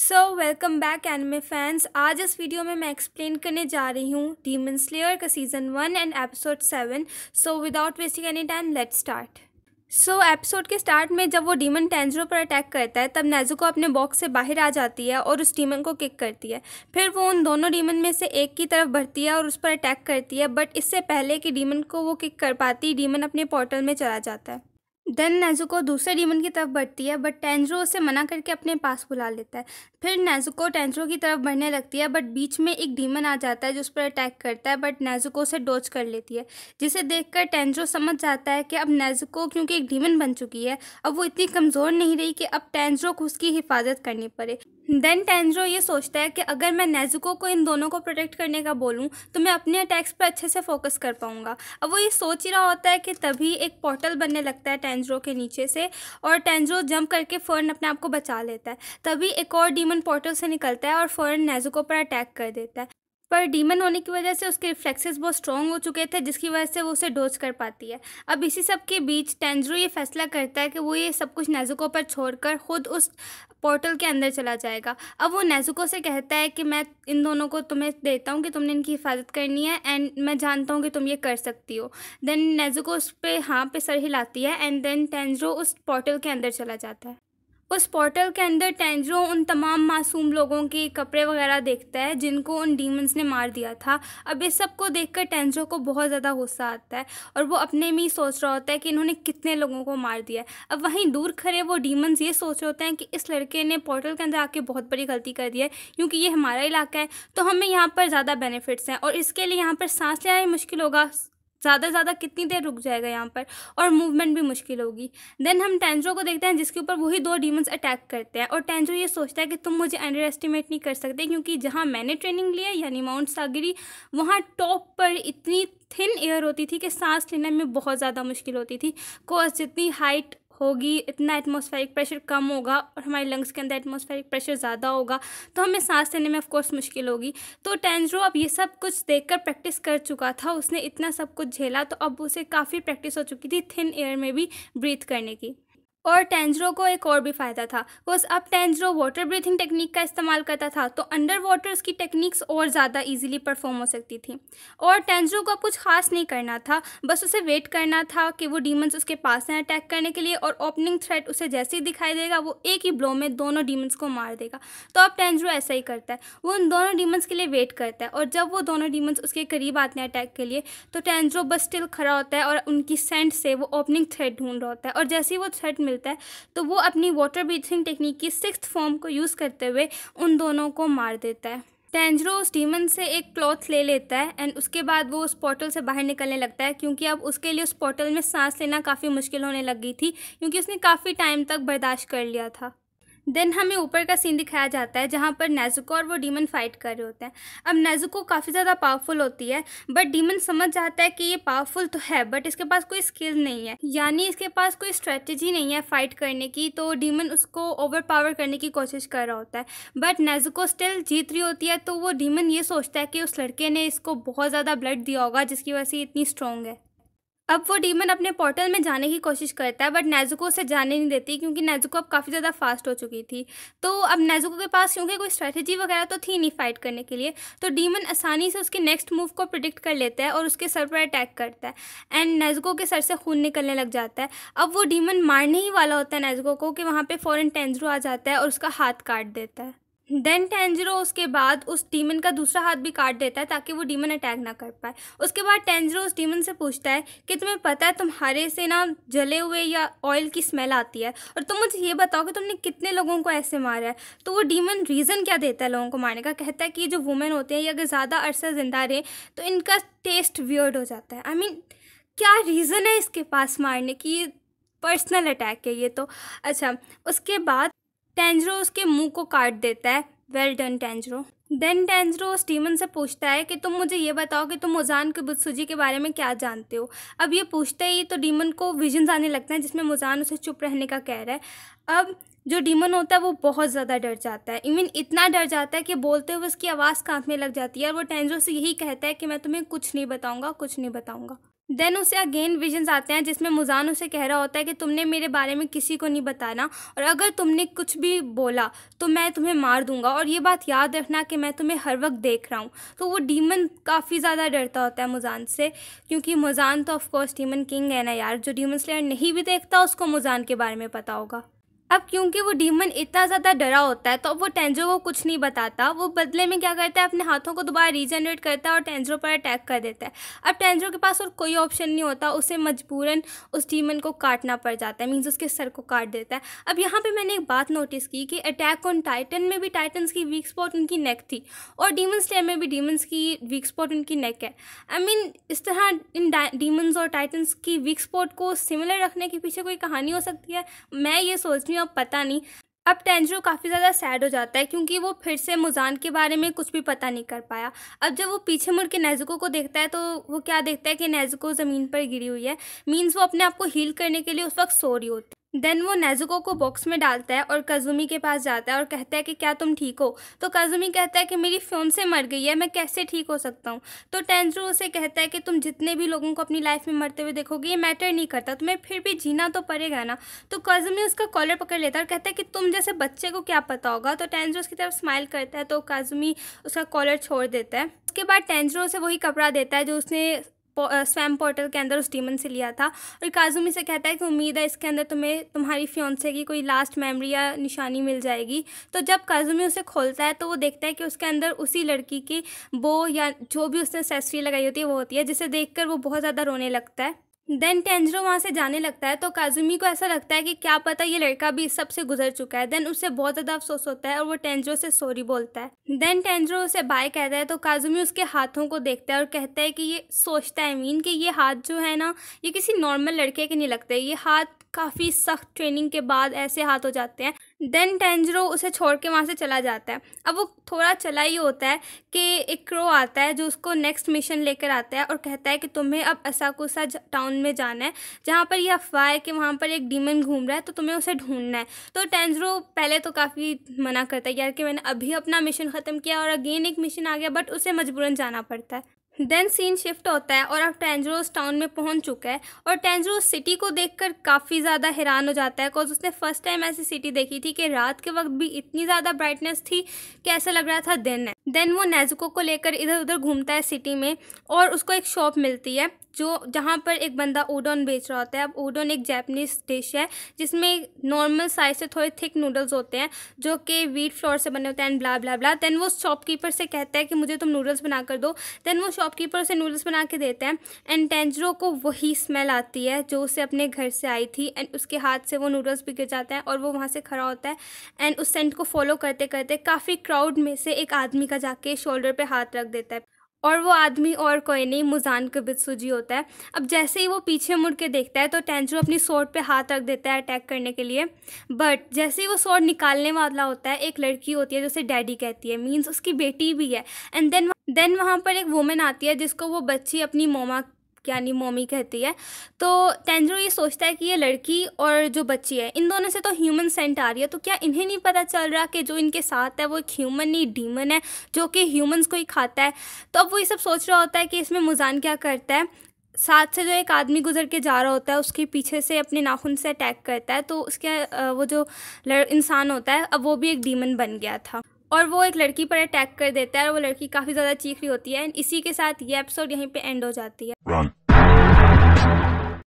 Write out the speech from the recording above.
सो welcome back anime fans आज इस video में मैं एक्सप्लेन करने जा रही हूँ डीमन स्लेयर का season one and episode seven so without wasting any time let start so episode के स्टार्ट में जब वो डीमन टेंजरो पर अटैक करता है तब नेजुको अपने बॉक्स से बाहर आ जाती है और उस डीमन को किक करती है फिर वो उन दोनों डीमन में से एक की तरफ बढ़ती है और उस पर अटैक करती है बट इससे पहले कि डीमन को वो किक कर पाती डीमन अपने पोर्टल में चला जाता है देन नेजुको दूसरे डीमन की तरफ बढ़ती है बट टेंजरो उसे मना करके अपने पास बुला लेता है फिर नेजुको टेंजरो की तरफ बढ़ने लगती है बट बीच में एक डीमन आ जाता है जो उस पर अटैक करता है बट नेजुको उसे डोज कर लेती है जिसे देखकर टेंजरो समझ जाता है कि अब नेजुको क्योंकि एक डीमन बन चुकी है अब वो इतनी कमज़ोर नहीं रही कि अब टेंजरो को उसकी हिफाजत करनी पड़े देन टेंजरो ये सोचता है कि अगर मैं नेजुको को इन दोनों को प्रोटेक्ट करने का बोलूँ तो मैं अपने अटैक्स पर अच्छे से फोकस कर पाऊंगा अब वो ये सोच ही रहा होता है कि तभी एक पोर्टल बनने लगता है टेंजरो के नीचे से और टेंजरो जंप करके फ़ौरन अपने आप को बचा लेता है तभी एक और डीमन पोर्टल से निकलता है और फ़ौरन नेजुको पर अटैक कर देता है पर डीमन होने की वजह से उसके रिफ्लेक्सेस बहुत स्ट्रॉन्ग हो चुके थे जिसकी वजह से वो उसे डोज कर पाती है अब इसी सब के बीच टेंजरो ये फैसला करता है कि वो ये सब कुछ नेजुको पर छोड़कर खुद उस पोर्टल के अंदर चला जाएगा अब वो नेजुको से कहता है कि मैं इन दोनों को तुम्हें देता हूँ कि तुमने इनकी हिफाजत करनी है एंड मैं जानता हूँ कि तुम ये कर सकती हो देन नेजुको उस पर हाँ पे सर हिलाती है एंड देन टेंजरो उस पोर्टल के अंदर चला जाता है उस पोर्टल के अंदर टेंजरो उन तमाम मासूम लोगों के कपड़े वगैरह देखता है जिनको उन डीमंस ने मार दिया था अब इस सब को देख कर टेंजरो को बहुत ज़्यादा गुस्सा आता है और वो अपने में ही सोच रहा होता है कि इन्होंने कितने लोगों को मार दिया है अब वहीं दूर खड़े वो डीमंस ये सोच रहे होते हैं कि इस लड़के ने पोर्टल के अंदर आके बहुत बड़ी गलती कर दी है क्योंकि ये हमारा इलाका है तो हमें यहाँ पर ज़्यादा बेनिफिट्स हैं और इसके लिए यहाँ पर सांस लेना ही मुश्किल होगा ज़्यादा से ज़्यादा कितनी देर रुक जाएगा यहाँ पर और मूवमेंट भी मुश्किल होगी देन हम टेंजो को देखते हैं जिसके ऊपर वही दो डीमंस अटैक करते हैं और टेंजो ये सोचता है कि तुम मुझे अंडर एस्टिमेट नहीं कर सकते क्योंकि जहाँ मैंने ट्रेनिंग लिया यानी माउंट सागरी वहाँ टॉप पर इतनी थिन एयर होती थी कि सांस लेने में बहुत ज़्यादा मुश्किल होती थी कोस जितनी हाइट होगी इतना एटमॉस्फेरिक प्रेशर कम होगा और हमारे लंग्स के अंदर एटमॉस्फेरिक प्रेशर ज़्यादा होगा तो हमें सांस लेने में ऑफकोर्स मुश्किल होगी तो टेंजरो अब ये सब कुछ देखकर प्रैक्टिस कर चुका था उसने इतना सब कुछ झेला तो अब उसे काफ़ी प्रैक्टिस हो चुकी थी थिन एयर में भी ब्रीथ करने की और टेंजरो को एक और भी फ़ायदा था बस अब टेंजरो वाटर ब्रीथिंग टेक्निक का इस्तेमाल करता था तो अंडर वाटर उसकी टेक्निक्स और ज़्यादा इजीली परफॉर्म हो सकती थी और टेंजरो को अब कुछ खास नहीं करना था बस उसे वेट करना था कि वो डीमंस उसके पास हैं अटैक करने के लिए और ओपनिंग थ्रेट उसे जैसे ही दिखाई देगा वो एक ही ब्लो में दोनों डीमंस को मार देगा तो अब टेंजरो ऐसा ही करता है वो उन दोनों डीमंस के लिए वेट करता है और जब वो दोनों डीमंस उसके करीब आते हैं अटैक के लिए तो टेंजरो बस स्टिल खड़ा होता है और उनकी सेंट से वो ओपनिंग थ्रेड ढूंढ रहा होता है और जैसे ही वो थ्रेट मिलता है तो वो अपनी वाटर ब्रीथिंग टेक्निक की सिक्स फॉर्म को यूज़ करते हुए उन दोनों को मार देता है टेंजरो उस डीमन से एक क्लॉथ ले लेता है एंड उसके बाद वो उस पोर्टल से बाहर निकलने लगता है क्योंकि अब उसके लिए उस पोर्टल में सांस लेना काफ़ी मुश्किल होने लग गई थी क्योंकि उसने काफ़ी टाइम तक बर्दाश्त कर लिया था देन हमें ऊपर का सीन दिखाया जाता है जहाँ पर नेजुको और वो डीमन फाइट कर रहे होते हैं अब नेजुको काफ़ी ज़्यादा पावरफुल होती है बट डीमन समझ जाता है कि ये पावरफुल तो है बट इसके पास कोई स्किल नहीं है यानी इसके पास कोई स्ट्रेटजी नहीं है फाइट करने की तो डीमन उसको ओवर पावर करने की कोशिश कर रहा होता है बट नेजुको स्टिल जीत रही होती है तो वो डीमन ये सोचता है कि उस लड़के ने इसको बहुत ज़्यादा ब्लड दिया होगा जिसकी वजह से इतनी स्ट्रॉन्ग है अब वो डीमन अपने पोर्टल में जाने की कोशिश करता है बट नेजुको उसे जाने नहीं देती क्योंकि नेजुको अब काफ़ी ज़्यादा फास्ट हो चुकी थी तो अब नेजुको के पास क्योंकि कोई स्ट्रैटेजी वगैरह तो थी नहीं फाइट करने के लिए तो डीमन आसानी से उसके नेक्स्ट मूव को प्रिडिक्ट कर लेता है और उसके सर पर अटैक करता है एंड नेजुको के सर से खून निकलने लग जाता है अब वो डीमन मारने ही वाला होता है नेजुको को कि वहाँ पर फ़ौरन टेंजरू आ जाता है और उसका हाथ काट देता है देन टेंजरो उसके बाद उस डीमन का दूसरा हाथ भी काट देता है ताकि वो डीमन अटैक ना कर पाए उसके बाद टेंजरो उस डीमन से पूछता है कि तुम्हें पता है तुम्हारे से ना जले हुए या ऑयल की स्मेल आती है और तुम मुझे ये बताओ कि तुमने कितने लोगों को ऐसे मारा है तो वो डीमन रीज़न क्या देता है लोगों को मारने का कहता है कि जो वुमेन होते हैं ये अगर ज़्यादा अरसा ज़िंदा रहे तो इनका टेस्ट वियर्ड हो जाता है आई I मीन mean, क्या रीज़न है इसके पास मारने की पर्सनल अटैक है ये तो अच्छा उसके बाद टेंजरो उसके मुंह को काट देता है well done Tanjiro then Tanjiro Steven से पूछता है कि तुम मुझे ये बताओ कि तुम मुजान के बुद्धसूजी के बारे में क्या जानते हो अब ये पूछते ही तो डीमन को विजन्स आने लगते हैं जिसमें मुजान उसे चुप रहने का कह रहा है अब जो डीमन होता है वो बहुत ज़्यादा डर जाता है इवन इतना डर जाता है कि बोलते हुए उसकी आवाज़ कांपने लग जाती है और वो टेंजरो से यही कहता है कि मैं तुम्हें कुछ नहीं बताऊँगा कुछ नहीं बताऊँगा देन उसे अगेन विजन्स आते हैं जिसमें मुजान उसे कह रहा होता है कि तुमने मेरे बारे में किसी को नहीं बताना और अगर तुमने कुछ भी बोला तो मैं तुम्हें मार दूंगा और ये बात याद रखना कि मैं तुम्हें हर वक्त देख रहा हूँ तो वो डीमन काफ़ी ज़्यादा डरता होता है मुजान से क्योंकि मुजान तो ऑफकोर्स डीमन किंग है ना यार जो डीमन स्लेयर नहीं भी देखता उसको मुजान के बारे में पता होगा अब क्योंकि वो डीमन इतना ज़्यादा डरा होता है तो अब वो टेंजो को कुछ नहीं बताता वो बदले में क्या करता है अपने हाथों को दोबारा रीजनरेट करता है और टेंजो पर अटैक कर देता है अब टेंजो के पास और कोई ऑप्शन नहीं होता उसे मजबूरन उस डीमन को काटना पड़ जाता है मीन्स उसके सर को काट देता है अब यहाँ पर मैंने एक बात नोटिस की कि अटैक ऑन टाइटन में भी टाइटन्स की वीक स्पॉट उनकी नेक थी और डीमन स्टेम में भी डीमन्स की वीक स्पॉट उनकी नेक है आई I मीन mean, इस तरह इन डीमन्स और टाइटन्स की वीक स्पॉट को सिमिलर रखने के पीछे कोई कहानी हो सकती है मैं ये सोच रही अब पता नहीं अब टेंजरो काफ़ी ज़्यादा सैड हो जाता है क्योंकि वो फिर से मुजान के बारे में कुछ भी पता नहीं कर पाया अब जब वो पीछे मुड़ के नेजुको को देखता है तो वो क्या देखता है कि नेजुको ज़मीन पर गिरी हुई है मीन्स वो अपने आप को हील करने के लिए उस वक्त सो रही होती है देन वो नेजुको को बॉक्स में डालता है और कजुमी के पास जाता है और कहता है कि क्या तुम ठीक हो तो कजुमी कहता है कि मेरी फ़ोन से मर गई है मैं कैसे ठीक हो सकता हूँ तो टेंजरू उसे कहता है कि तुम जितने भी लोगों को अपनी लाइफ में मरते हुए देखोगे ये मैटर नहीं करता तुम्हें फिर भी जीना तो पड़ेगा ना तो कजुमी उसका कॉलर पकड़ लेता है और कहता है कि तुम जैसे बच्चे को क्या पता होगा तो टेंजरू उसकी तरफ स्माइल करता है तो कजुमी उसका कॉलर छोड़ देता है उसके बाद टेंजरू उसे वही कपड़ा देता है जो उसने स्वैम पोर्टल के अंदर उस डीमन से लिया था और काजुमी से कहता है कि उम्मीद है इसके अंदर तुम्हें तुम्हारी फ्योन्से की कोई लास्ट मेमोरी या निशानी मिल जाएगी तो जब काजुमी उसे खोलता है तो वो देखता है कि उसके अंदर उसी लड़की की बो या जो भी उसने सेसरी लगाई होती है वो होती है जिसे देख वो बहुत ज़्यादा रोने लगता है देन टेंजरो वहाँ से जाने लगता है तो काजुमी को ऐसा लगता है कि क्या पता ये लड़का भी इस सब से गुजर चुका है देन उसे बहुत ज़्यादा अफसोस होता है और वो टेंजरो से सॉरी बोलता है देन टेंजरो उसे बाय कहता है तो काजुमी उसके हाथों को देखता है और कहता है कि ये सोचता है मीन कि ये हाथ जो है ना ये किसी नॉर्मल लड़के के नहीं लगते ये हाथ काफ़ी सख्त ट्रेनिंग के बाद ऐसे हाथ हो जाते हैं देन टेंजरो उसे छोड़ के वहाँ से चला जाता है अब वो थोड़ा चला ही होता है कि एक क्रो आता है जो उसको नेक्स्ट मिशन लेकर आता है और कहता है कि तुम्हें अब असाकुसा टाउन में जाना है जहाँ पर यह अफवाह है कि वहाँ पर एक डीमन घूम रहा है तो तुम्हें उसे ढूंढना है तो टेंजरो पहले तो काफ़ी मना करता है यार कि मैंने अभी अपना मिशन ख़त्म किया और अगेन एक मिशन आ गया बट उसे मजबूरन जाना पड़ता है देन सीन शिफ्ट होता है और अब टेंजरोस टाउन में पहुंच चुका है और टेंजरोस सिटी को देखकर काफ़ी ज़्यादा हैरान हो जाता है बिकॉज उसने फर्स्ट टाइम ऐसी सिटी देखी थी कि रात के वक्त भी इतनी ज़्यादा ब्राइटनेस थी कि ऐसा लग रहा था दिन है देन वो नेजुको को लेकर इधर उधर घूमता है सिटी में और उसको एक शॉप मिलती है जो जहाँ पर एक बंदा ओडोन बेच रहा होता है अब ओडोन एक जैपनीज़ डिश है जिसमें नॉर्मल साइज से थोड़े थिक नूडल्स होते हैं जो कि वीट फ्लोर से बने होते हैं and blah blah blah then वो शॉपकीपर से कहता है कि मुझे तुम नूडल्स बनाकर दो देन वो शॉप शॉपकीपर उसे नूडल्स बना के देते हैं एंड टेंजरो को वही स्मेल आती है जो उसे अपने घर से आई थी एंड उसके हाथ से वो नूडल्स भी गिर जाता है और वो वहाँ से खड़ा होता है एंड उस सेंट को फॉलो करते करते काफ़ी क्राउड में से एक आदमी का जाके शोल्डर पर हाथ रख देता है और वो आदमी और कोई नहीं मुजान कबितसुजी होता है अब जैसे ही वो पीछे मुड़ के देखता है तो टेंजरो अपनी सोट पे हाथ रख देता है अटैक करने के लिए बट जैसे ही वो सोट निकालने वाला होता है एक लड़की होती है जिसे डैडी कहती है मीन्स उसकी बेटी भी है एंड देन देन वहाँ पर एक वुमेन आती है जिसको वो बच्ची अपनी मोमा यानी मोमी कहती है तो टेंजरो ये सोचता है कि ये लड़की और जो बच्ची है इन दोनों से तो ह्यूमन सेंट आ रही है तो क्या इन्हें नहीं पता चल रहा कि जो इनके साथ है वो एक ह्यूमन नहीं डीमन है जो कि ह्यूमंस को ही खाता है तो अब वो ये सब सोच रहा होता है कि इसमें मुजान क्या करता है साथ से जो एक आदमी गुजर के जा रहा होता है उसके पीछे से अपने नाखून से अटैक करता है तो उसके वो जो इंसान होता है अब वो भी एक डीमन बन गया था और वो एक लड़की पर अटैक कर देता है और वो लड़की काफ़ी ज़्यादा चीख रही होती है इसी के साथ ये एपिसोड यहीं पे एंड हो जाती है